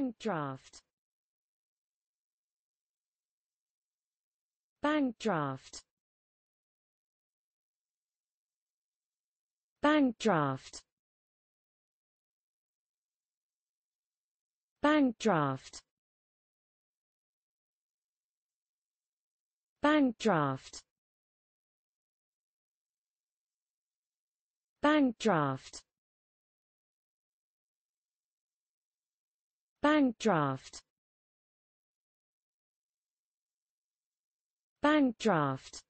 Bank draft Bank draft Bank draft Bank draft Bank draft Bank draft Bank draft Bank draft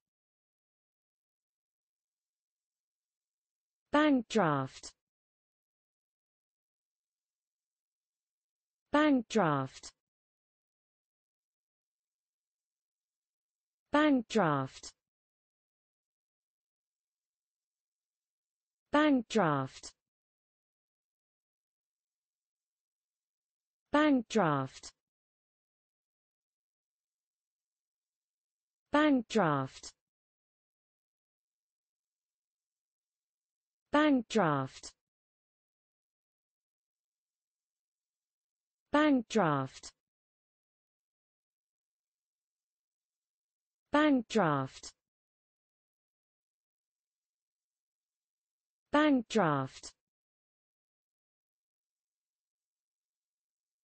Bank draft Bank draft Bank draft Bank draft Bank draft Bank draft Bank draft Bank draft Bank draft Bank draft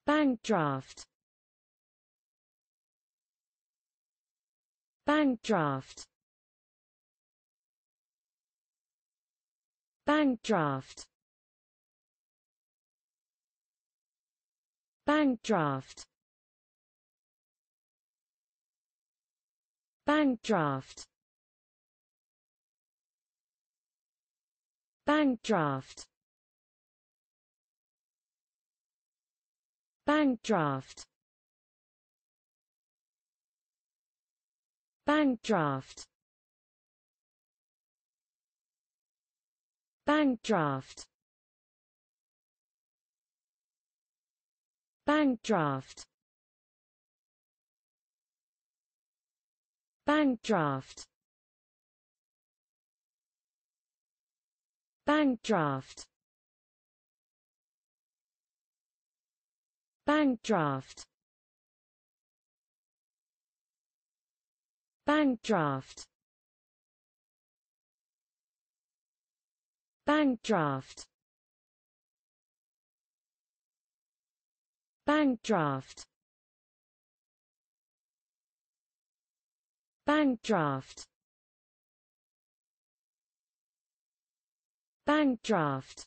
Bank draft Bank draft Bank draft Bank draft Bank draft Bank draft Bank draft Bank draft Bank draft Bank draft Bank draft Bank draft Bank draft Bank draft Bank draft Bank draft Bank draft Bank draft